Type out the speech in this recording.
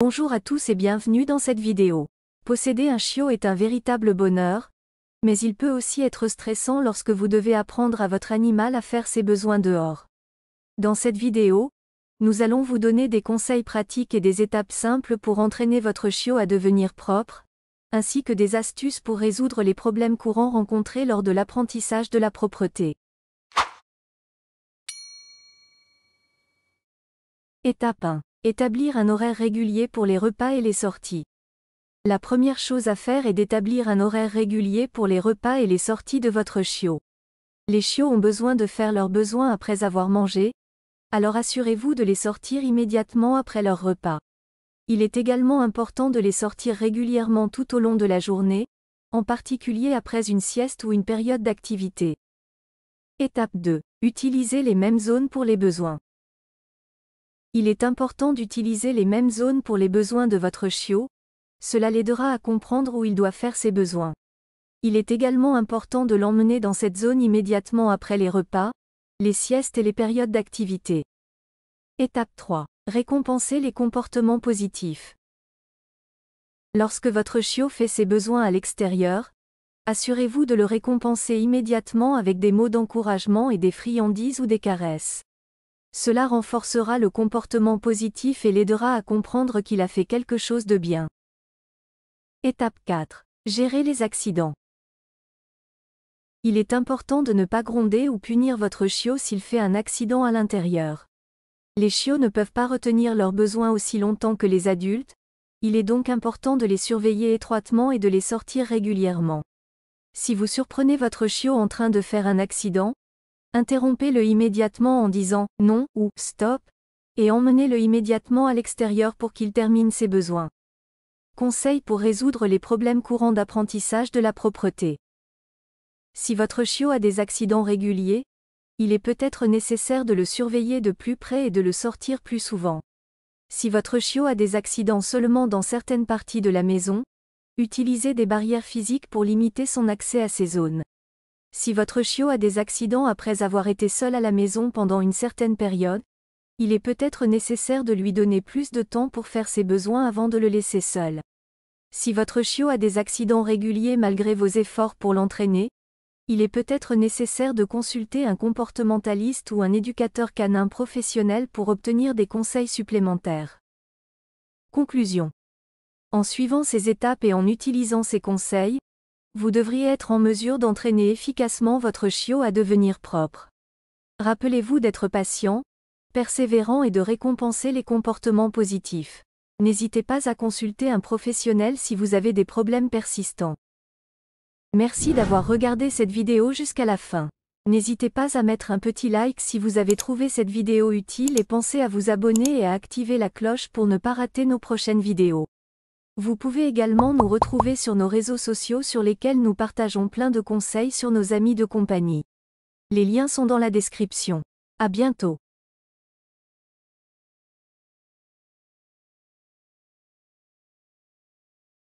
Bonjour à tous et bienvenue dans cette vidéo. Posséder un chiot est un véritable bonheur, mais il peut aussi être stressant lorsque vous devez apprendre à votre animal à faire ses besoins dehors. Dans cette vidéo, nous allons vous donner des conseils pratiques et des étapes simples pour entraîner votre chiot à devenir propre, ainsi que des astuces pour résoudre les problèmes courants rencontrés lors de l'apprentissage de la propreté. Étape 1. Établir un horaire régulier pour les repas et les sorties. La première chose à faire est d'établir un horaire régulier pour les repas et les sorties de votre chiot. Les chiots ont besoin de faire leurs besoins après avoir mangé, alors assurez-vous de les sortir immédiatement après leur repas. Il est également important de les sortir régulièrement tout au long de la journée, en particulier après une sieste ou une période d'activité. Étape 2. Utilisez les mêmes zones pour les besoins. Il est important d'utiliser les mêmes zones pour les besoins de votre chiot, cela l'aidera à comprendre où il doit faire ses besoins. Il est également important de l'emmener dans cette zone immédiatement après les repas, les siestes et les périodes d'activité. Étape 3. Récompenser les comportements positifs. Lorsque votre chiot fait ses besoins à l'extérieur, assurez-vous de le récompenser immédiatement avec des mots d'encouragement et des friandises ou des caresses. Cela renforcera le comportement positif et l'aidera à comprendre qu'il a fait quelque chose de bien. Étape 4. Gérer les accidents. Il est important de ne pas gronder ou punir votre chiot s'il fait un accident à l'intérieur. Les chiots ne peuvent pas retenir leurs besoins aussi longtemps que les adultes, il est donc important de les surveiller étroitement et de les sortir régulièrement. Si vous surprenez votre chiot en train de faire un accident, Interrompez-le immédiatement en disant non ou stop, et emmenez-le immédiatement à l'extérieur pour qu'il termine ses besoins. Conseil pour résoudre les problèmes courants d'apprentissage de la propreté. Si votre chiot a des accidents réguliers, il est peut-être nécessaire de le surveiller de plus près et de le sortir plus souvent. Si votre chiot a des accidents seulement dans certaines parties de la maison, utilisez des barrières physiques pour limiter son accès à ces zones. Si votre chiot a des accidents après avoir été seul à la maison pendant une certaine période, il est peut-être nécessaire de lui donner plus de temps pour faire ses besoins avant de le laisser seul. Si votre chiot a des accidents réguliers malgré vos efforts pour l'entraîner, il est peut-être nécessaire de consulter un comportementaliste ou un éducateur canin professionnel pour obtenir des conseils supplémentaires. Conclusion. En suivant ces étapes et en utilisant ces conseils, vous devriez être en mesure d'entraîner efficacement votre chiot à devenir propre. Rappelez-vous d'être patient, persévérant et de récompenser les comportements positifs. N'hésitez pas à consulter un professionnel si vous avez des problèmes persistants. Merci d'avoir regardé cette vidéo jusqu'à la fin. N'hésitez pas à mettre un petit like si vous avez trouvé cette vidéo utile et pensez à vous abonner et à activer la cloche pour ne pas rater nos prochaines vidéos. Vous pouvez également nous retrouver sur nos réseaux sociaux sur lesquels nous partageons plein de conseils sur nos amis de compagnie. Les liens sont dans la description. À bientôt.